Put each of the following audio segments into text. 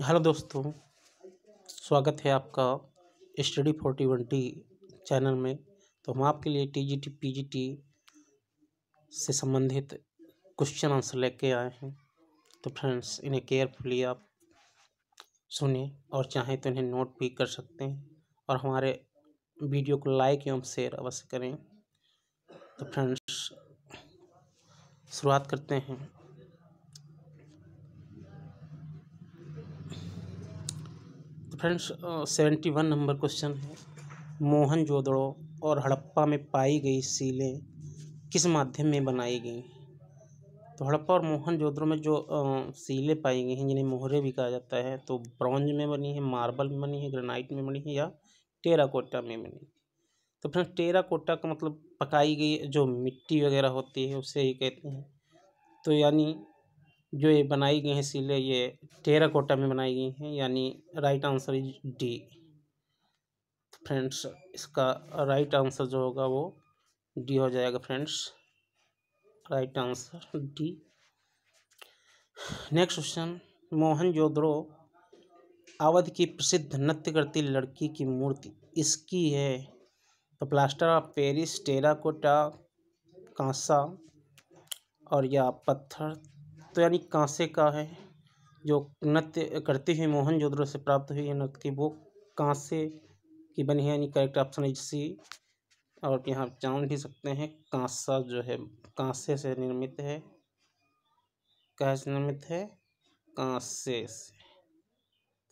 Hello दोस्तों स्वागत है आपका study forty one T channel में तो हम आपके लिए T G T P G T से संबंधित क्वेश्चन आंसर लेके आए हैं तो फ्रेंड्स इन्हें केयरफुली आप सुने और चाहें तो इन्हें नोट भी कर सकते हैं और हमारे वीडियो को लाइक एवं शेयर अवश्य करें तो फ्रेंड्स शुरुआत करते हैं friends seventy one number question है मोहन जोदड़ो और हड़प्पा में पाई गई सीलें किस माध्यम में बनाई गई तो हड़प्पा और मोहन जोदड़ो में जो सीलें पाई गई हैं जिन्हें मोहरे भी कहा जाता है तो ब्रॉन्ज में बनी है मार्बल में बनी है ग्रेनाइट में बनी है या टेराकोटा में बनी तो फ्रेंड्स टेराकोटा का मतलब पकाई गई जो मिट्टी वगैरह होती है उसे ही कहते हैं तो यानी जो ये बनाई गई हैं सिले ये टेराकोटा में बनाई गई हैं यानी right answer is D friends इसका राइट आंसर जो होगा वो डी हो जाएगा friends right answer D next question Mohenjo Daro Awadh की प्रसिद्ध नृत्य करती लड़की की मूर्ति इसकी है तो प्लास्टर ऑफ पेरिस टेराकोटा कांसा और या पत्थर तो यानी कांसे का है जो नृत्य करते हुए मोहनजोदड़ो से प्राप्त हुई है नृत्य की वो कांसे की बनी है यानी करेक्ट ऑप्शन है सी और यहाँ जान भी सकते हैं कांसा जो है कांसे से निर्मित है कहाँ से निर्मित है कांसे से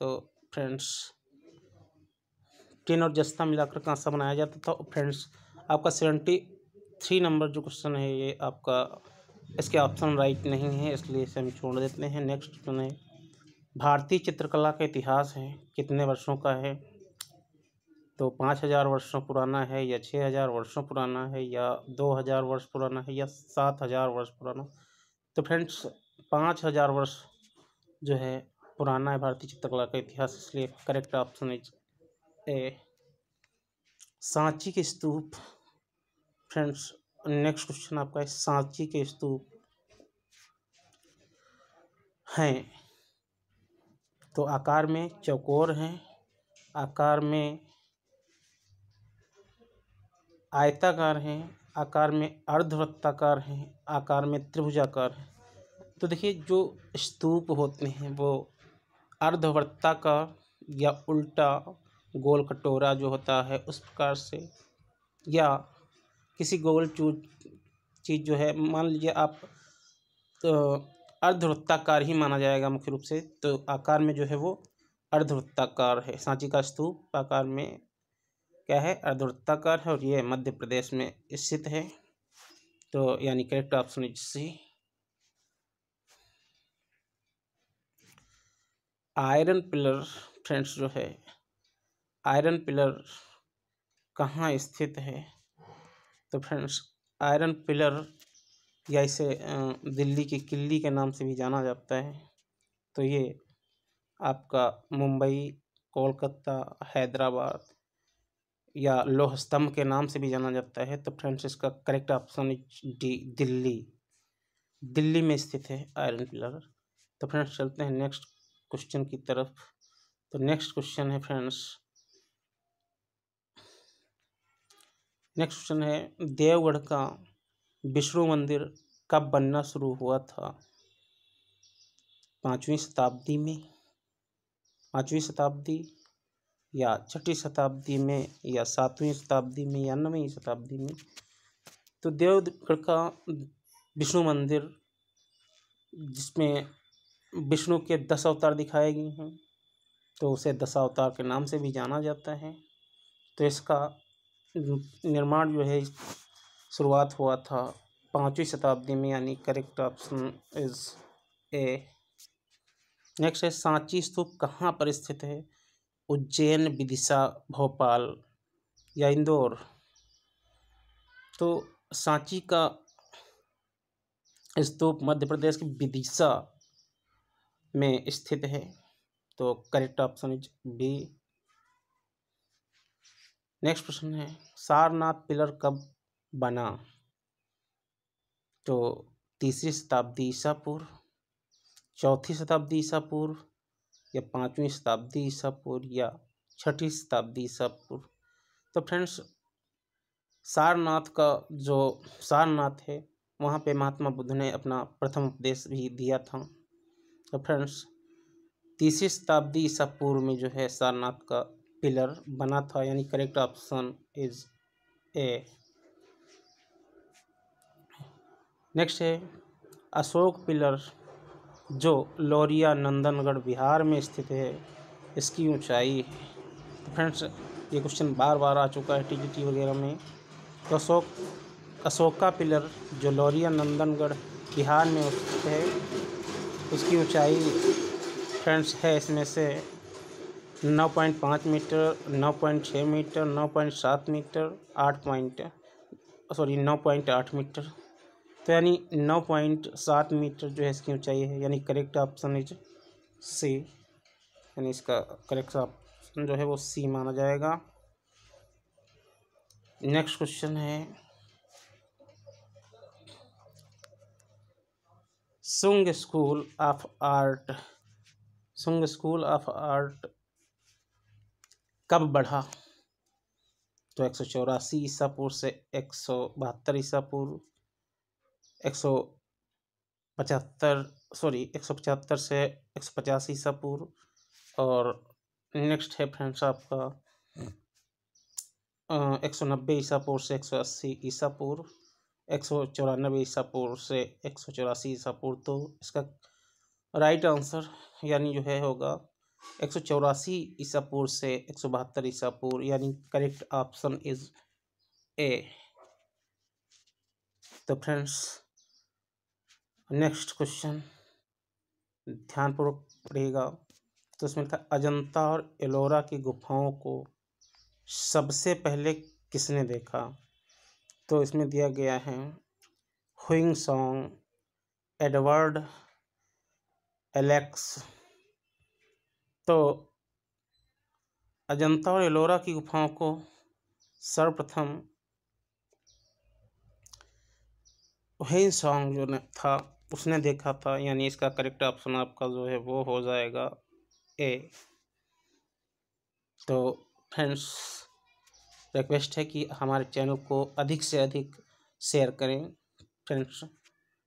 तो फ्रेंड्स टिन और जस्ता मिलाकर कांसा बनाया जाता था फ्रेंड्स आपका सेवेंटी थ्री नंबर जो क्वेश्चन है ये आपका इसके ऑप्शन राइट नहीं है इसलिए इसे हम छोड़ देते हैं नेक्स्ट सुने भारतीय चित्रकला का इतिहास है कितने वर्षों का है तो पाँच हज़ार वर्षों पुराना है या छः हज़ार वर्षों पुराना है या दो हज़ार वर्ष पुराना है या सात हज़ार वर्ष पुराना तो फ्रेंड्स पाँच हज़ार वर्ष जो है पुराना है भारतीय चित्रकला का इतिहास इसलिए करेक्ट ऑप्शन है सांची के स्तूप फ्रेंड्स नेक्स्ट क्वेश्चन आपका है सांची के स्तूप हैं तो आकार में चौकोर हैं आकार में आयताकार हैं आकार में अर्धवृत्ताकार हैं आकार में त्रिभुजाकार हैं तो देखिए जो स्तूप होते हैं वो अर्धवृत्ताकार या उल्टा गोल कटोरा जो होता है उस प्रकार से या किसी गोल चू चीज़ जो है मान लीजिए आप तो अर्धवृत्ताकार ही माना जाएगा मुख्य रूप से तो आकार में जो है वो अर्धवृत्ताकार है सांची का स्तूप आकार में क्या है अर्धवृत्ताकार है और ये मध्य प्रदेश में स्थित है तो यानी correct option is C iron pillar friends जो है आयरन पिलर कहाँ स्थित है तो फ्रेंड्स आयरन पिलर या इसे दिल्ली की किल्ली के नाम से भी जाना जाता है तो ये आपका मुंबई कोलकाता हैदराबाद या लोह स्तंभ के नाम से भी जाना जाता है तो फ्रेंड्स इसका correct option D Delhi Delhi में स्थित है आयरन पिलर तो फ्रेंड्स चलते हैं नेक्स्ट क्वेश्चन की तरफ तो नेक्स्ट क्वेश्चन है फ्रेंड्स नेक्स्ट क्वेश्चन है देवगढ़ का विष्णु मंदिर कब बनना शुरू हुआ था पाँचवीं शताब्दी में पाँचवीं शताब्दी या छठी शताब्दी में या सातवीं शताब्दी में या नवीं शताब्दी में तो देवगढ़ का विष्णु मंदिर जिसमें विष्णु के दस अवतार दिखाए गए हैं तो उसे दशावतार के नाम से भी जाना जाता है तो इसका निर्माण जो है शुरुआत हुआ था पाँचवीं शताब्दी में यानी correct option is A next है सांची स्तूप कहाँ पर स्थित है उज्जैन विदिशा भोपाल या इंदौर तो सांची का स्तूप मध्य प्रदेश के विदिशा में स्थित है तो correct option is B next प्रश्न है सारनाथ पिलर कब बना तो तीसरी शताब्दी ईसा पूर्व चौथी शताब्दी ईसा पूर्व या पाँचवीं शताब्दी ईसा पूर्व या छठी शताब्दी ईसा पूर्व तो फ्रेंड्स सारनाथ का जो सारनाथ है वहाँ पे महात्मा बुद्ध ने अपना प्रथम उपदेश भी दिया था तो फ्रेंड्स तीसरी शताब्दी ईसा पूर्व में जो है सारनाथ का पिलर बना था यानी correct option is A next है अशोक पिलर जो लौरिया नंदनगढ़ बिहार में स्थित है इसकी ऊंचाई तो फ्रेंड्स ये क्वेश्चन बार बार आ चुका है टी टी वगैरह में तो अशोक अशोका पिलर जो लौरिया नंदनगढ़ बिहार में स्थित है उसकी ऊंचाई फ्रेंड्स है इसमें से 9.5 metre 9.6 metre 9.7 metre 8. Sorry 9.8 metre तो यानी नौ पॉइंट सात मीटर जो है इसकी ऊंचाई है यानी करेक्ट ऑप्शन इज सी यानी इसका करेक्ट ऑप्शन जो है वो सी माना जाएगा नेक्स्ट क्वेश्चन है Sunga school of art Sunga school of art कब बढ़ा तो एक सौ चौरासी ईसा पूर्व से एक सौ बहत्तर ईसा पूर्व एक सॉरी एक सौ पचहत्तर से एक सौ ईसा पूर्व और नेक्स्ट है फ्रेंड्स आपका एक सौ नब्बे ईसा पूर्व से एक सौ अस्सी ईसा पूर्व एक सौ चौरानबे ईसा पूर्व से एक सौ चौरासी ईसा पूर्व तो इसका राइट आंसर यानी जो है होगा एक सौ चौरासी ईसा पूर्व से एक सौ बहत्तर ईसा पूर्व यानी करेक्ट ऑप्शन इज ए तो फ्रेंड्स नेक्स्ट क्वेश्चन ध्यानपूर्वक पढ़िएगा तो उसमें लिखा अजंता और एलोरा की गुफाओं को सबसे पहले किसने देखा तो इसमें दिया गया है हुइंग सॉन्ग एडवर्ड एलेक्स तो अजंता और एलोरा की गुफाओं को सर्वप्रथम हुइंग सॉन्ग जो था उसने देखा था यानी इसका करेक्ट ऑप्शन आपका जो है वो हो जाएगा ए तो फ्रेंड्स रिक्वेस्ट है कि हमारे चैनल को अधिक से अधिक शेयर करें फ्रेंड्स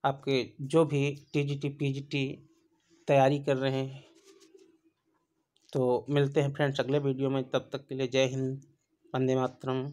आपके जो भी टीजीटी पीजीटी तैयारी कर रहे हैं तो मिलते हैं फ्रेंड्स अगले वीडियो में तब तक के लिए जय हिंद वंदे मातरम